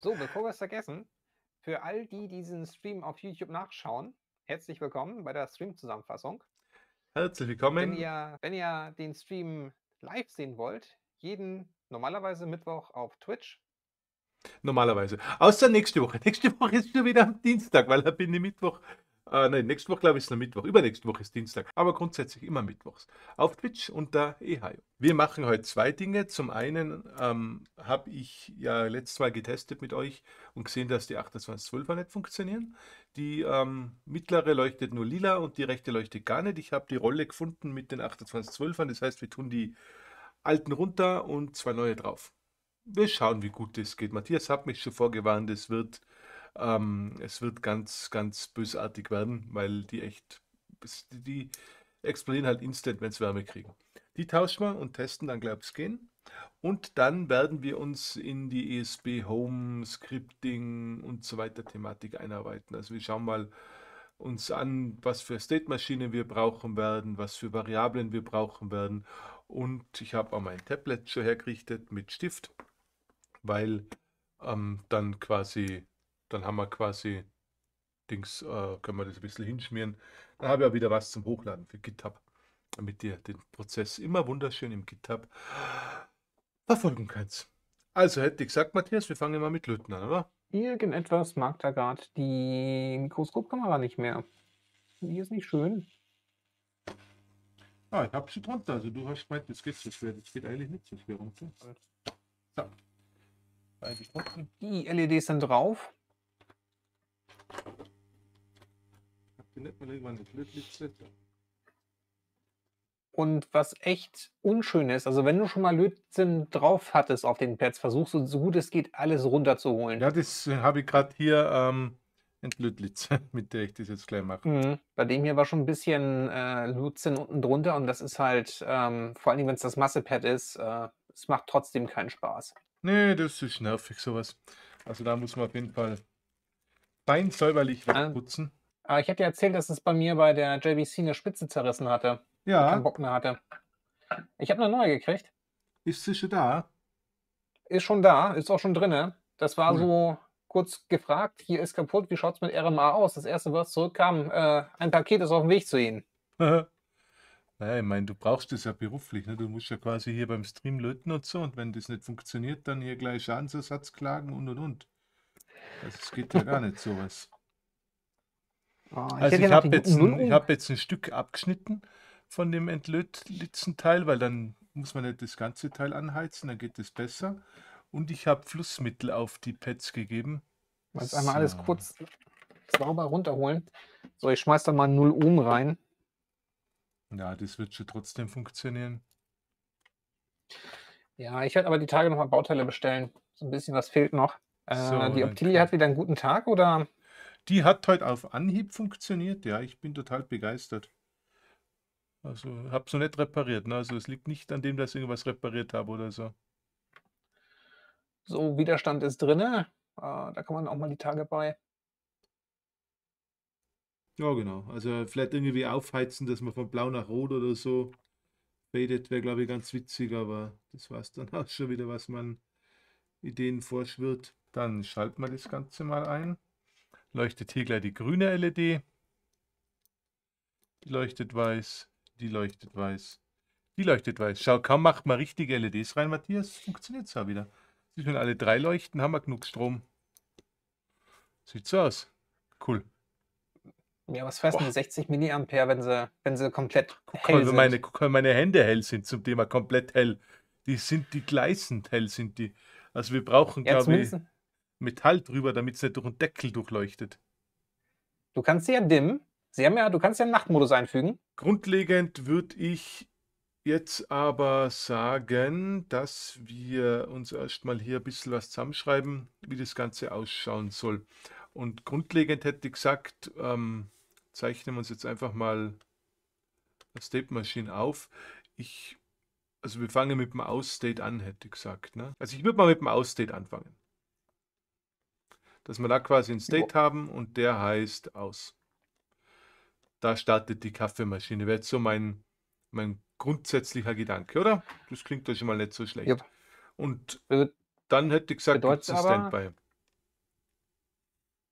So, bevor wir es vergessen, für all die, die diesen Stream auf YouTube nachschauen, herzlich willkommen bei der Stream-Zusammenfassung. Herzlich willkommen. Wenn ihr, wenn ihr den Stream live sehen wollt, jeden normalerweise Mittwoch auf Twitch. Normalerweise. Außer nächste Woche. Nächste Woche ist schon wieder am Dienstag, weil da bin ich Mittwoch äh, nein, nächste Woche glaube ich ist nur Mittwoch. Übernächste Woche ist Dienstag, aber grundsätzlich immer Mittwochs. Auf Twitch unter eHio. Wir machen heute zwei Dinge. Zum einen ähm, habe ich ja letztes Mal getestet mit euch und gesehen, dass die 2812er nicht funktionieren. Die ähm, mittlere leuchtet nur lila und die rechte leuchtet gar nicht. Ich habe die Rolle gefunden mit den 2812ern. Das heißt, wir tun die alten runter und zwei neue drauf. Wir schauen, wie gut das geht. Matthias hat mich schon vorgewarnt, es wird ähm, es wird ganz, ganz bösartig werden, weil die echt, die explodieren halt instant, wenn sie Wärme kriegen. Die tauschen wir und testen dann, glaube ich, gehen. Und dann werden wir uns in die ESB Home, Scripting und so weiter Thematik einarbeiten. Also wir schauen mal uns an, was für State-Maschinen wir brauchen werden, was für Variablen wir brauchen werden. Und ich habe auch mein Tablet schon hergerichtet mit Stift, weil ähm, dann quasi dann haben wir quasi Dings, äh, können wir das ein bisschen hinschmieren. Dann habe ich auch wieder was zum Hochladen für GitHub, damit ihr den Prozess immer wunderschön im GitHub verfolgen könnt. Also hätte ich gesagt, Matthias, wir fangen mal mit Löten an, oder? Irgendetwas mag da gerade die Mikroskopkamera nicht mehr. Die ist nicht schön. Ah, ich habe sie drunter. Also du hast gemeint, das geht so schwer. Das geht eigentlich nicht so schwer runter. Halt. So. Die LEDs sind drauf. findet man irgendwann eine Lötlitze. Und was echt unschön ist, also wenn du schon mal Lötzinn drauf hattest auf den Pads, versuchst du so gut es geht alles runterzuholen. Ja, das äh, habe ich gerade hier ähm, entlötlitz, mit der ich das jetzt gleich mache. Mhm. Bei dem hier war schon ein bisschen äh, Lötzinn unten drunter und das ist halt, ähm, vor allem wenn es das Massepad ist, äh, es macht trotzdem keinen Spaß. Nee, das ist nervig sowas. Also da muss man auf jeden Fall fein säuberlich wegputzen. Aber äh, ich hatte ja erzählt, dass es bei mir bei der JBC eine Spitze zerrissen hatte. Ja. Keinen Bock mehr hatte. Ich habe eine neue gekriegt. Ist sie schon da? Ist schon da, ist auch schon drinne. Das war cool. so kurz gefragt, hier ist kaputt, wie schaut es mit RMA aus? Das erste, was zurückkam, äh, ein Paket ist auf dem Weg zu Ihnen. Naja, ich meine, du brauchst das ja beruflich. Ne? Du musst ja quasi hier beim Stream löten und so. Und wenn das nicht funktioniert, dann hier gleich Schadensersatz klagen und und und. Also, es geht ja gar nicht sowas. Oh, also ich habe jetzt, ein, hab jetzt ein Stück abgeschnitten von dem entlötzten weil dann muss man nicht das ganze Teil anheizen, dann geht es besser. Und ich habe Flussmittel auf die Pads gegeben. Jetzt einmal alles kurz sauber runterholen. So, ich schmeiß da mal 0 Ohm rein. Ja, das wird schon trotzdem funktionieren. Ja, ich werde aber die Tage nochmal Bauteile bestellen. So ein bisschen was fehlt noch. Äh, die Optilie hat wieder einen guten Tag oder die hat heute halt auf Anhieb funktioniert. Ja, ich bin total begeistert. Also, habe es noch nicht repariert. Ne? Also, es liegt nicht an dem, dass ich irgendwas repariert habe oder so. So, Widerstand ist drin. Äh, ah, da kann man auch mal die Tage bei. Ja, genau. Also, vielleicht irgendwie aufheizen, dass man von blau nach rot oder so fadet, wäre, glaube ich, ganz witzig. Aber das war es dann auch schon wieder, was man Ideen vorschwirrt. Dann schalten wir das Ganze mal ein leuchtet hier gleich die grüne LED. Die leuchtet weiß, die leuchtet weiß, die leuchtet weiß. Schau, kaum macht man richtige LEDs rein, Matthias, funktioniert es ja wieder. Siehst du, wenn alle drei leuchten, haben wir genug Strom. Sieht so aus. Cool. Ja, was heißt denn 60 Milliampere, wenn sie, wenn sie komplett guck hell sind? Meine, guck mal, meine Hände hell sind zum Thema komplett hell. Die sind die gleißend hell, sind die. Also wir brauchen, ja, glaube ich. Metall drüber, damit es nicht durch den Deckel durchleuchtet. Du kannst sie ja dimmen. Sie haben ja, du kannst ja einen Nachtmodus einfügen. Grundlegend würde ich jetzt aber sagen, dass wir uns erstmal hier ein bisschen was zusammenschreiben, wie das Ganze ausschauen soll. Und grundlegend hätte ich gesagt, ähm, zeichnen wir uns jetzt einfach mal eine State Machine auf. Ich, also wir fangen mit dem Ausstate an, hätte ich gesagt. Ne? Also ich würde mal mit dem Ausstate anfangen dass wir da quasi ein State ja. haben und der heißt aus. Da startet die Kaffeemaschine. Wäre jetzt so mein, mein grundsätzlicher Gedanke, oder? Das klingt doch schon mal nicht so schlecht. Ja. Und äh, dann hätte ich gesagt, gibt es Standby.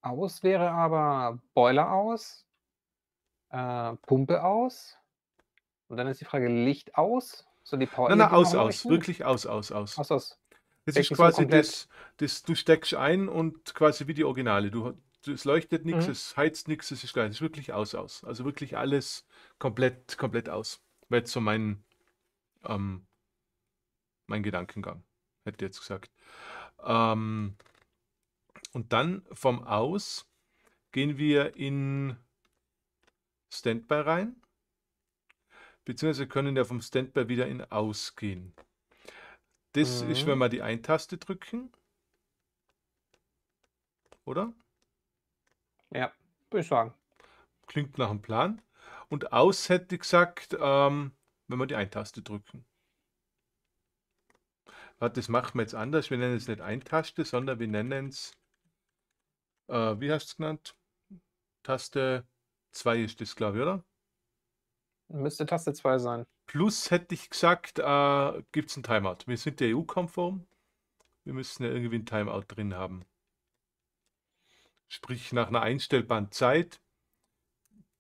Aus wäre aber Boiler aus, äh, Pumpe aus. Und dann ist die Frage Licht aus. So die Power nein, nein, aus, aus. Wirklich aus, aus, aus. Aus, aus. Das ist quasi das, das, du steckst ein und quasi wie die Originale. Du, es leuchtet nichts, mhm. es heizt nichts, es ist geil. Es ist wirklich aus, aus. Also wirklich alles komplett, komplett aus. Wäre jetzt so mein, ähm, mein Gedankengang, hätte ich jetzt gesagt. Ähm, und dann vom Aus gehen wir in Standby rein. Beziehungsweise können wir vom Standby wieder in Aus gehen. Das mhm. ist, wenn mhm. wir die Eintaste drücken. Oder? Ja, würde ich sagen. Klingt nach einem Plan. Und aus hätte ich gesagt, ähm, wenn wir die Eintaste drücken. Warte, das machen wir jetzt anders. Wir nennen es nicht Eintaste, sondern wir nennen es, äh, wie hast du es genannt? Taste 2 ist das, glaube ich, oder? Müsste Taste 2 sein. Plus hätte ich gesagt, äh, gibt es ein Timeout. Wir sind der EU-konform. Wir müssen ja irgendwie ein Timeout drin haben. Sprich, nach einer einstellbaren Zeit,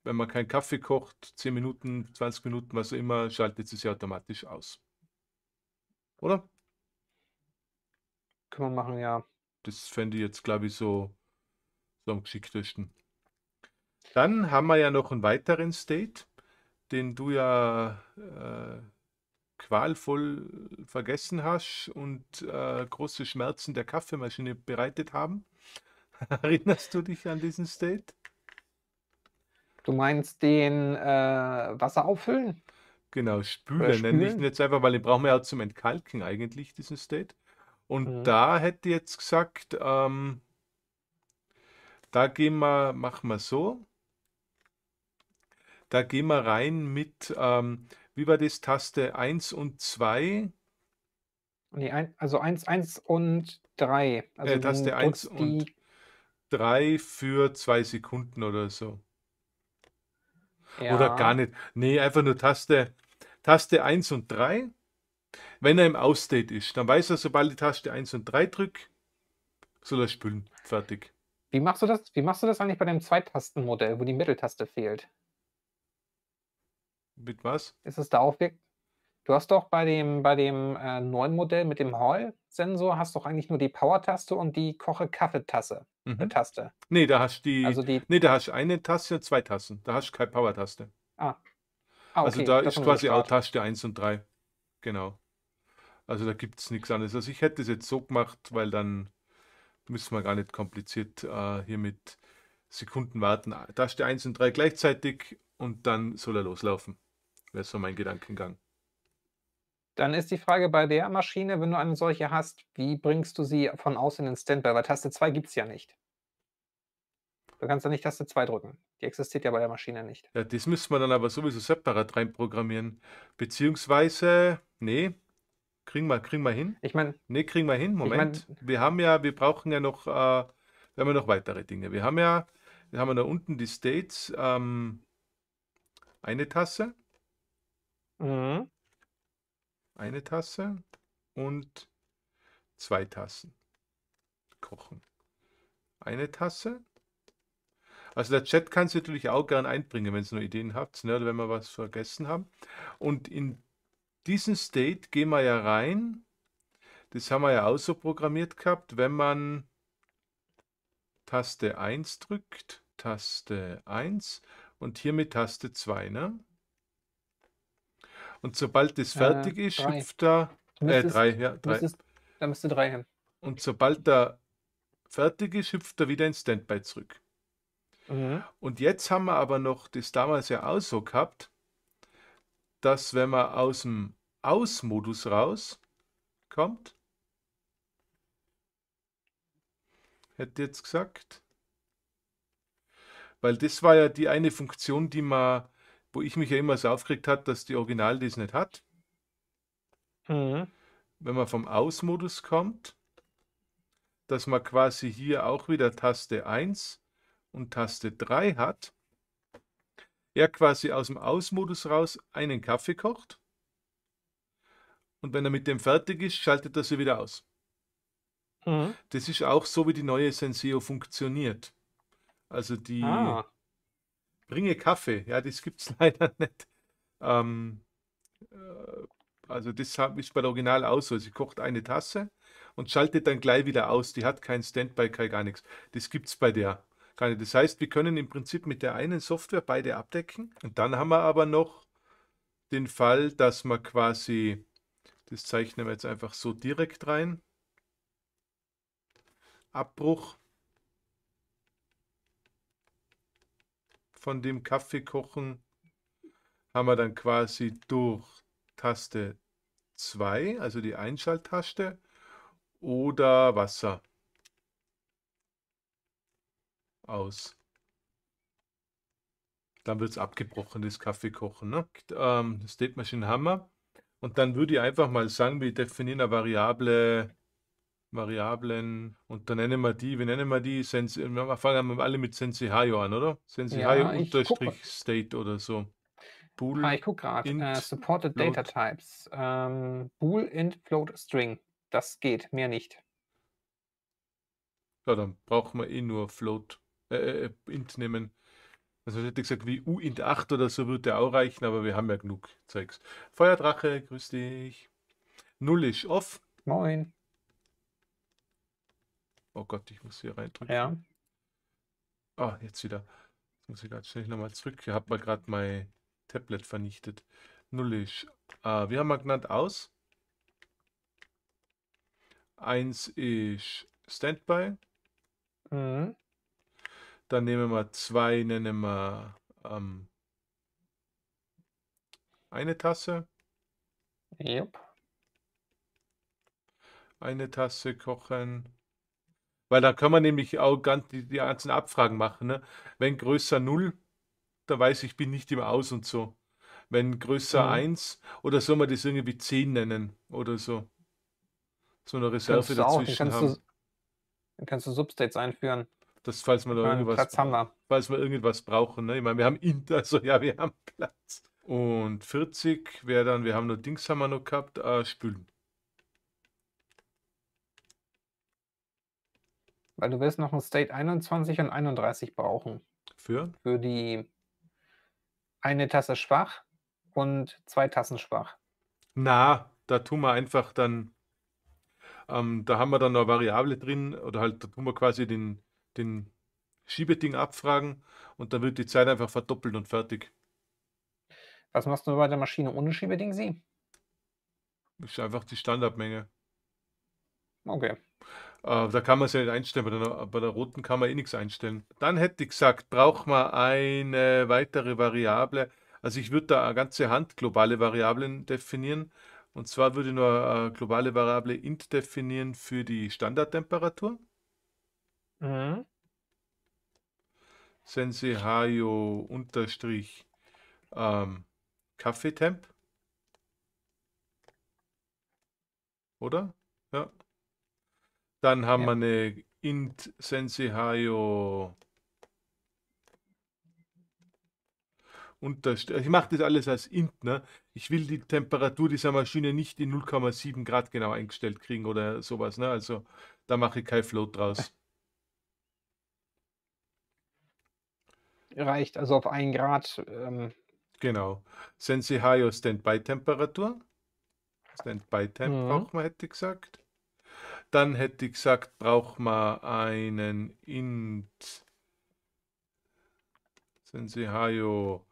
wenn man keinen Kaffee kocht, 10 Minuten, 20 Minuten, was auch immer, schaltet es ja automatisch aus. Oder? Können wir machen, ja. Das fände ich jetzt, glaube ich, so, so am geschicktesten. Dann haben wir ja noch einen weiteren State den du ja äh, qualvoll vergessen hast und äh, große Schmerzen der Kaffeemaschine bereitet haben. Erinnerst du dich an diesen State? Du meinst den äh, Wasser auffüllen? Genau, spülen nenne ich ihn jetzt einfach, weil den brauchen wir ja halt zum Entkalken eigentlich, diesen State. Und mhm. da hätte ich jetzt gesagt, ähm, da gehen wir, machen wir so. Da gehen wir rein mit, ähm, wie war das, Taste 1 und 2? Nee, ein, also 1, 1 und 3. Also äh, Taste 1 und 3 für 2 Sekunden oder so. Ja. Oder gar nicht. Nee, einfach nur Taste, Taste 1 und 3. Wenn er im Ausstate ist, dann weiß er, sobald die Taste 1 und 3 drückt, soll er spülen. Fertig. Wie machst du das? Wie machst du das eigentlich bei dem Zweitastenmodell, wo die Mitteltaste fehlt? Mit was? Ist es da auch wirklich? Du hast doch bei dem, bei dem äh, neuen Modell mit dem Hall-Sensor hast doch eigentlich nur die Power-Taste und die Koche-Kaffeetaste. Mhm. Äh, Taste. Nee, da hast du also die. Nee, eine Taste, zwei Tasten. Da hast du keine Power-Taste. Ah. ah also okay. Also da das ist quasi auch Taste 1 und 3. Genau. Also da gibt es nichts anderes. Also ich hätte es jetzt so gemacht, weil dann müssen wir gar nicht kompliziert äh, hier mit Sekunden warten. Taste 1 und 3 gleichzeitig und dann soll er loslaufen. Wäre so mein Gedankengang. Dann ist die Frage bei der Maschine, wenn du eine solche hast, wie bringst du sie von außen in den Standby? Weil Taste 2 gibt es ja nicht. Du kannst ja nicht Taste 2 drücken. Die existiert ja bei der Maschine nicht. Ja, das müsste man dann aber sowieso separat reinprogrammieren. Beziehungsweise, nee, kriegen wir, kriegen wir hin. Ich meine. Nee, kriegen wir hin. Moment. Ich mein, wir haben ja, wir brauchen ja noch, äh, wir haben ja noch weitere Dinge. Wir haben ja, wir haben da unten die States, ähm, eine Tasse. Mhm. Eine Tasse und zwei Tassen kochen. Eine Tasse. Also der Chat kann es natürlich auch gern einbringen, wenn es noch Ideen habt, ne, oder wenn wir was vergessen haben. Und in diesen State gehen wir ja rein. Das haben wir ja auch so programmiert gehabt, wenn man Taste 1 drückt, Taste 1 und hier mit Taste 2, ne? Und sobald das äh, fertig äh, ist, drei. schöpft er. Äh, drei, ja, drei. Müsstest, da müsste drei hin. Und sobald er fertig ist, hüpft er wieder ins Standby zurück. Mhm. Und jetzt haben wir aber noch das damals ja auch so gehabt, dass wenn man aus dem Aus-Modus rauskommt, hätte jetzt gesagt, weil das war ja die eine Funktion, die man wo ich mich ja immer so aufgeregt habe, dass die Original dies nicht hat. Mhm. Wenn man vom Aus-Modus kommt, dass man quasi hier auch wieder Taste 1 und Taste 3 hat, er quasi aus dem Aus-Modus raus einen Kaffee kocht und wenn er mit dem fertig ist, schaltet er sie wieder aus. Mhm. Das ist auch so, wie die neue Senseo funktioniert. Also die, ah bringe Kaffee. Ja, das gibt es leider nicht. Ähm, äh, also das ist bei der Original auch so. Sie kocht eine Tasse und schaltet dann gleich wieder aus. Die hat kein Standby, kein gar nichts. Das gibt es bei der. Keine. Das heißt, wir können im Prinzip mit der einen Software beide abdecken. Und dann haben wir aber noch den Fall, dass man quasi, das zeichnen wir jetzt einfach so direkt rein. Abbruch. von dem Kaffeekochen haben wir dann quasi durch Taste 2, also die Einschalttaste, oder Wasser aus. Dann wird es abgebrochen, das Kaffeekochen. Ne? Ähm, State Machine Hammer. Und dann würde ich einfach mal sagen, wir definieren eine Variable Variablen und dann nennen wir die, wir nennen wir die, Sensi, wir fangen alle mit Sensei Sensihayo an, oder? Sensihayo ja, unterstrich State oder so. Bool, ah, ich gucke gerade, uh, äh, Supported float. Data Types, ähm, Bool, Int, Float, String, das geht, mehr nicht. Ja, dann brauchen wir eh nur Float, äh, äh, äh Int nehmen. Also ich hätte gesagt, wie uint 8 oder so würde auch reichen, aber wir haben ja genug Zeugs. Feuerdrache, grüß dich. Null ist off. Moin. Oh Gott, ich muss hier reindrücken. Ja. Oh, jetzt wieder. Jetzt muss ich ganz schnell nochmal zurück. Ich habe mal gerade mein Tablet vernichtet. Nullisch. Ah, wir haben mal genannt aus. Eins ist Standby. Mhm. Dann nehmen wir zwei, nennen wir ähm, eine Tasse. Yep. Eine Tasse kochen. Weil da kann man nämlich auch ganz die, die ganzen Abfragen machen. Ne? Wenn größer 0, dann weiß ich, ich bin nicht im Aus und so. Wenn größer mhm. 1 oder soll man das irgendwie 10 nennen oder so. So eine Reserve kannst dazwischen auch, dann kannst du Substates einführen. Das, falls wir da meine, äh, irgendwas, Platz haben wir. falls wir irgendwas brauchen. Ne? Ich meine, wir haben Inter, also ja, wir haben Platz. Und 40 wäre dann, wir haben nur Dings haben wir noch gehabt, äh, Spülen. Weil du wirst noch ein State 21 und 31 brauchen. Für? Für die eine Tasse schwach und zwei Tassen schwach. Na, da tun wir einfach dann, ähm, da haben wir dann noch eine Variable drin oder halt, da tun wir quasi den, den Schiebeding abfragen und dann wird die Zeit einfach verdoppelt und fertig. Was machst du bei der Maschine ohne Schiebeding sie? Das Ist einfach die Standardmenge. Okay. Äh, da kann man es ja nicht einstellen, bei der, bei der roten kann man eh nichts einstellen. Dann hätte ich gesagt, braucht man eine weitere Variable. Also ich würde da eine ganze Hand globale Variablen definieren. Und zwar würde ich nur eine globale Variable int definieren für die Standardtemperatur. Mhm. Sensehayo unterstrich ähm, Kaffeetemp. Oder? Dann haben ja. wir eine int sensehayo Unterstrich. Also ich mache das alles als int. Ne? Ich will die Temperatur dieser Maschine nicht in 0,7 Grad genau eingestellt kriegen oder sowas. Ne? Also da mache ich kein Float draus. Reicht also auf 1 Grad. Ähm. Genau. Sensehayo Standby-Temperatur. Standby-Temp mhm. auch, man hätte gesagt. Dann hätte ich gesagt, braucht man einen int Sensehayo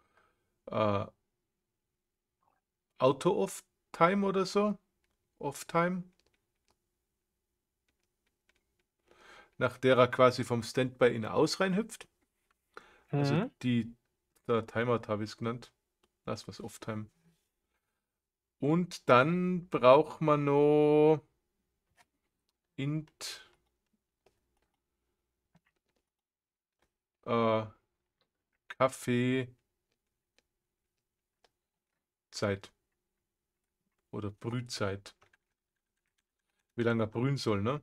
äh, Auto off Time oder so. Off Time. Nach der er quasi vom Standby in aus reinhüpft. Also mhm. Also die der Timeout habe ich es genannt. Lass was Off Time. Und dann braucht man noch int äh, Kaffee Zeit oder Brühzeit. Wie lange er brühen soll, ne?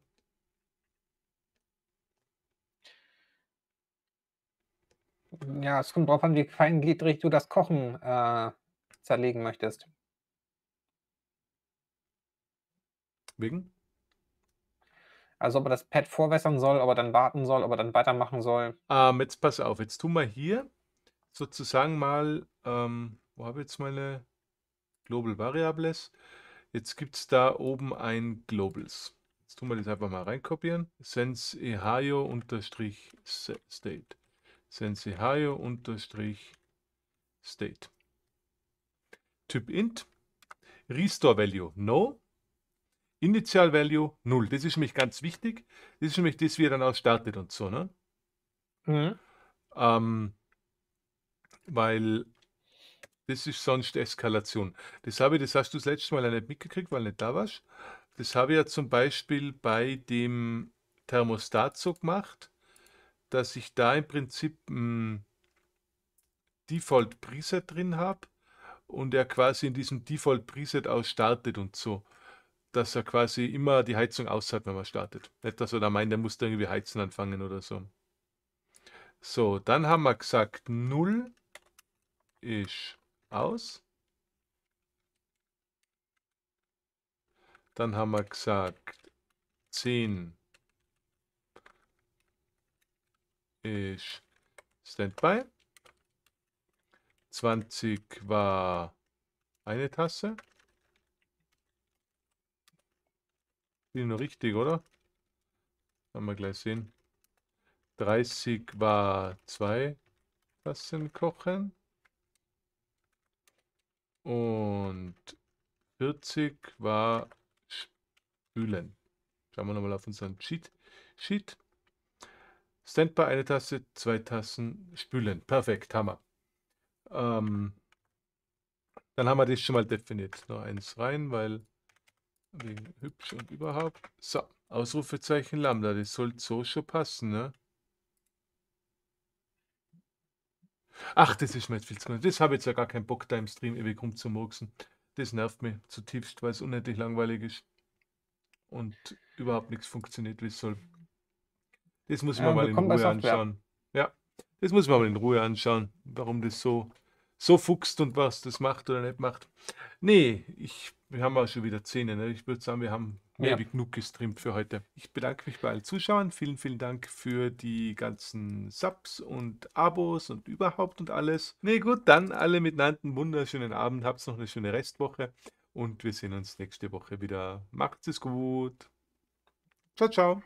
Ja, es kommt drauf an, wie feingliedrig du das Kochen äh, zerlegen möchtest. Wegen? Also ob er das Pad vorwässern soll, ob er dann warten soll, ob er dann weitermachen soll. Ähm, jetzt pass auf, jetzt tun wir hier sozusagen mal, ähm, wo habe ich jetzt meine Global Variables? Jetzt gibt es da oben ein Globals. Jetzt tun wir das einfach mal reinkopieren. Sense unterstrich State. Sense unterstrich State. Typ int. Restore Value, no. Initial Value 0. Das ist nämlich ganz wichtig. Das ist nämlich das, wie er dann auch startet und so, ne? Mhm. Ähm, weil das ist sonst Eskalation. Das habe ich, das hast du das letzte Mal ja nicht mitgekriegt, weil nicht da warst. Das habe ich ja zum Beispiel bei dem Thermostat so gemacht, dass ich da im Prinzip ein hm, Default Preset drin habe und er quasi in diesem Default Preset auch startet und so dass er quasi immer die Heizung aus hat, wenn man startet. Nicht, dass er da meint, er muss da irgendwie heizen anfangen oder so. So, dann haben wir gesagt, 0 ist aus. Dann haben wir gesagt, 10 ist Standby. 20 war eine Tasse. Bin richtig, oder? Haben wir gleich sehen. 30 war 2 Tassen kochen. Und 40 war spülen. Schauen wir nochmal auf unseren Sheet. Sheet. Standby eine Tasse, zwei Tassen spülen. Perfekt, Hammer. Ähm, dann haben wir das schon mal definiert. Noch eins rein, weil Wegen hübsch und überhaupt. So, Ausrufezeichen Lambda, das soll so schon passen, ne? Ach, das ist mir jetzt viel zu gut. Das habe ich jetzt ja gar keinen Bock, da im Stream ewig rumzumurksen. Das nervt mich zutiefst, weil es unendlich langweilig ist. Und überhaupt nichts funktioniert, wie es soll. Das muss ja, man mal in Ruhe anschauen. Ja, das muss man mal in Ruhe anschauen, warum das so, so fuchst und was das macht oder nicht macht. Nee, ich wir haben auch schon wieder Zähne. Ne? Ich würde sagen, wir haben mehr ja. wie genug gestreamt für heute. Ich bedanke mich bei allen Zuschauern. Vielen, vielen Dank für die ganzen Subs und Abos und überhaupt und alles. Nee, gut, dann alle miteinander einen wunderschönen Abend. Habt noch eine schöne Restwoche und wir sehen uns nächste Woche wieder. Macht es gut. Ciao, ciao.